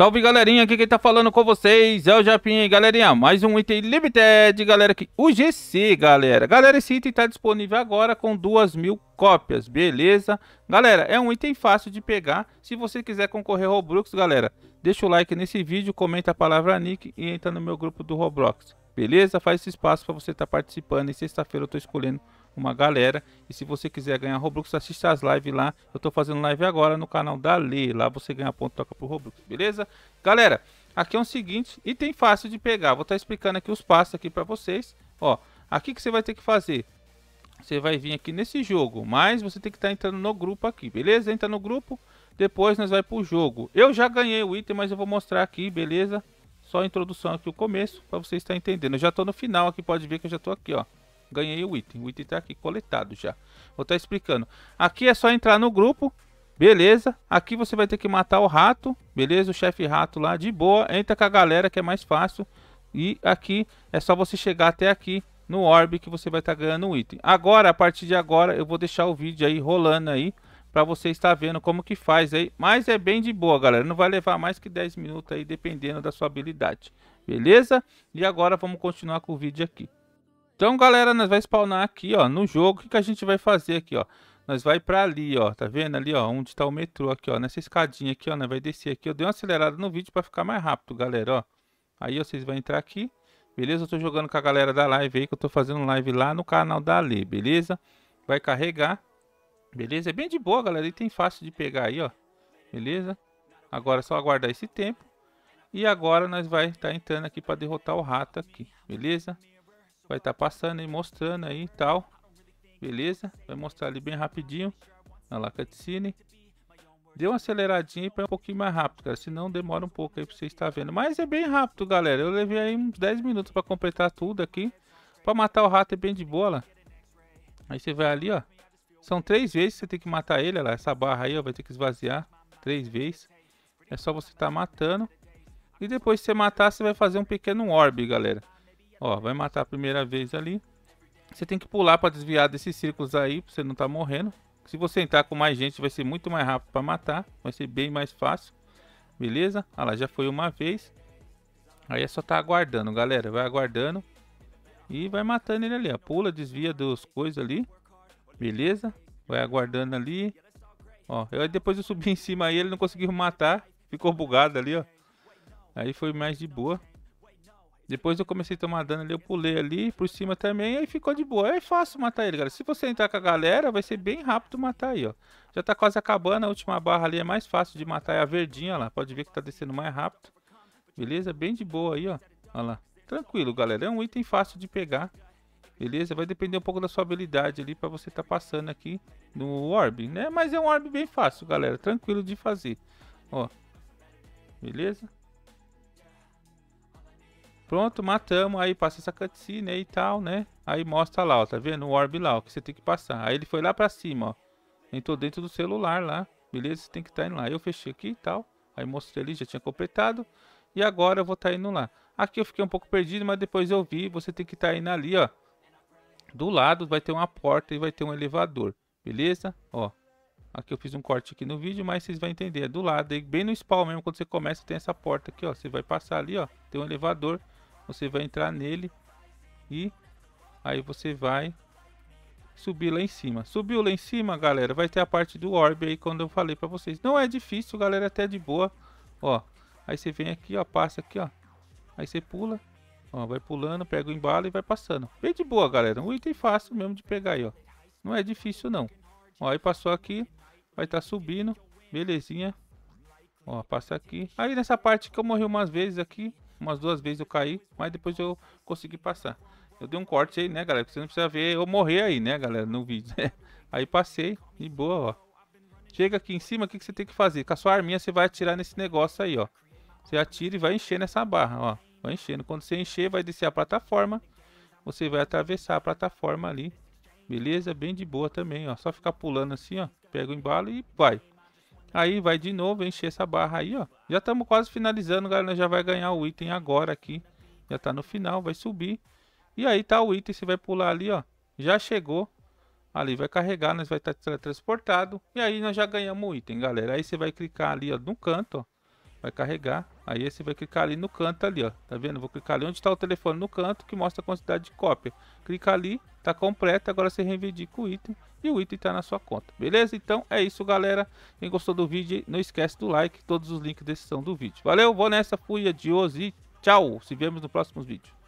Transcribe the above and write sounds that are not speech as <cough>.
Salve galerinha, aqui quem tá falando com vocês é o Japinha, galerinha, mais um item limited, galera, aqui, o GC, galera. Galera, esse item tá disponível agora com duas mil cópias, beleza? Galera, é um item fácil de pegar, se você quiser concorrer ao Roblox, galera, deixa o like nesse vídeo, comenta a palavra nick e entra no meu grupo do Roblox, beleza? Faz esse espaço pra você estar tá participando e sexta-feira eu tô escolhendo uma galera. E se você quiser ganhar Robux, assista as lives lá. Eu tô fazendo live agora no canal da Lê. Lá você ganha ponto troca pro Robux, beleza? Galera, aqui é o seguinte, item fácil de pegar. Vou estar tá explicando aqui os passos aqui para vocês. Ó, aqui que você vai ter que fazer. Você vai vir aqui nesse jogo, mas você tem que estar tá entrando no grupo aqui, beleza? Entra no grupo, depois nós vai pro jogo. Eu já ganhei o item, mas eu vou mostrar aqui, beleza? Só a introdução aqui, o começo, para você estar tá entendendo. Eu já tô no final aqui, pode ver que eu já tô aqui, ó ganhei o item. O item tá aqui coletado já. Vou estar tá explicando. Aqui é só entrar no grupo. Beleza. Aqui você vai ter que matar o rato. Beleza? O chefe rato lá. De boa. Entra com a galera que é mais fácil. E aqui é só você chegar até aqui no orb que você vai estar tá ganhando um item. Agora, a partir de agora, eu vou deixar o vídeo aí rolando aí. Pra você estar vendo como que faz aí. Mas é bem de boa, galera. Não vai levar mais que 10 minutos aí, dependendo da sua habilidade. Beleza? E agora vamos continuar com o vídeo aqui. Então, galera, nós vamos spawnar aqui, ó, no jogo. O que, que a gente vai fazer aqui, ó? Nós vai pra ali, ó, tá vendo ali, ó, onde tá o metrô aqui, ó, nessa escadinha aqui, ó, nós né? vai descer aqui. Eu dei uma acelerada no vídeo pra ficar mais rápido, galera, ó. Aí, ó, vocês vão entrar aqui, beleza? Eu tô jogando com a galera da live aí, que eu tô fazendo live lá no canal da Ali, beleza? Vai carregar, beleza? É bem de boa, galera, e tem fácil de pegar aí, ó, beleza? Agora é só aguardar esse tempo. E agora nós vai estar tá entrando aqui pra derrotar o rato aqui, beleza? Vai estar tá passando e mostrando aí e tal. Beleza? Vai mostrar ali bem rapidinho. Olha lá, cutscene. Deu uma aceleradinha para um pouquinho mais rápido, cara. Senão demora um pouco aí para você estar vendo. Mas é bem rápido, galera. Eu levei aí uns 10 minutos para completar tudo aqui. para matar o rato é bem de boa, lá. Aí você vai ali, ó. São três vezes que você tem que matar ele, olha lá. Essa barra aí, ó, vai ter que esvaziar três vezes. É só você estar tá matando. E depois que você matar, você vai fazer um pequeno orb, galera. Ó, vai matar a primeira vez ali. Você tem que pular para desviar desses círculos aí, pra você não tá morrendo. Se você entrar com mais gente, vai ser muito mais rápido para matar. Vai ser bem mais fácil. Beleza? Olha ah lá, já foi uma vez. Aí é só tá aguardando, galera. Vai aguardando. E vai matando ele ali, ó. Pula, desvia dos coisas ali. Beleza? Vai aguardando ali. Ó, eu, depois eu subi em cima aí, ele não conseguiu matar. Ficou bugado ali, ó. Aí foi mais de boa. Depois eu comecei a tomar dano ali, eu pulei ali por cima também, aí ficou de boa. É fácil matar ele, galera. Se você entrar com a galera, vai ser bem rápido matar aí, ó. Já tá quase acabando, a última barra ali é mais fácil de matar, é a verdinha, ó lá. Pode ver que tá descendo mais rápido. Beleza? Bem de boa aí, ó. Olha lá. Tranquilo, galera. É um item fácil de pegar. Beleza? Vai depender um pouco da sua habilidade ali pra você tá passando aqui no orb, né? Mas é um orb bem fácil, galera. Tranquilo de fazer. Ó. Beleza? Pronto, matamos. Aí passa essa cutscene aí e tal, né? Aí mostra lá, ó. Tá vendo? O orb lá, ó. Que você tem que passar. Aí ele foi lá pra cima, ó. Entrou dentro do celular lá. Beleza? Você tem que estar tá indo lá. Eu fechei aqui e tal. Aí mostrei ali, já tinha completado. E agora eu vou estar tá indo lá. Aqui eu fiquei um pouco perdido, mas depois eu vi. Você tem que estar tá indo ali, ó. Do lado vai ter uma porta e vai ter um elevador. Beleza? Ó. Aqui eu fiz um corte aqui no vídeo, mas vocês vão entender. É do lado, aí, é bem no spawn mesmo, quando você começa, tem essa porta aqui, ó. Você vai passar ali, ó. Tem um elevador você vai entrar nele e aí você vai subir lá em cima. Subiu lá em cima, galera, vai ter a parte do orb aí quando eu falei para vocês. Não é difícil, galera, é até de boa. Ó, aí você vem aqui, ó, passa aqui, ó. Aí você pula, ó, vai pulando, pega o embalo e vai passando. Bem de boa, galera. Um item fácil mesmo de pegar aí, ó. Não é difícil não. Ó, aí passou aqui, vai estar tá subindo, belezinha. Ó, passa aqui. Aí nessa parte que eu morri umas vezes aqui, umas duas vezes eu caí, mas depois eu consegui passar. Eu dei um corte aí, né, galera? você não precisa ver eu morrer aí, né, galera, no vídeo. Né? <laughs> aí passei, e boa, ó. Chega aqui em cima, o que, que você tem que fazer? Com a sua arminha você vai atirar nesse negócio aí, ó. Você atira e vai enchendo essa barra, ó. Vai enchendo. Quando você encher, vai descer a plataforma. Você vai atravessar a plataforma ali. Beleza? Bem de boa também, ó. Só ficar pulando assim, ó. Pega o embalo e vai. Aí vai de novo encher essa barra aí, ó. Já estamos quase finalizando, galera. Já vai ganhar o item agora aqui. Já tá no final, vai subir. E aí tá o item, você vai pular ali, ó. Já chegou. Ali vai carregar, nós vai estar tá transportado. E aí nós já ganhamos o item, galera. Aí você vai clicar ali, ó, no canto, ó. Vai carregar. Aí você vai clicar ali no canto ali, ó. Tá vendo? Vou clicar ali onde está o telefone no canto que mostra a quantidade de cópia. Clica ali, tá completo. Agora você reivindica o item e o item está na sua conta. Beleza? Então é isso, galera. Quem gostou do vídeo, não esquece do like. Todos os links descrição do vídeo. Valeu, vou nessa, fui, adiós e tchau. Se vemos no próximo vídeo.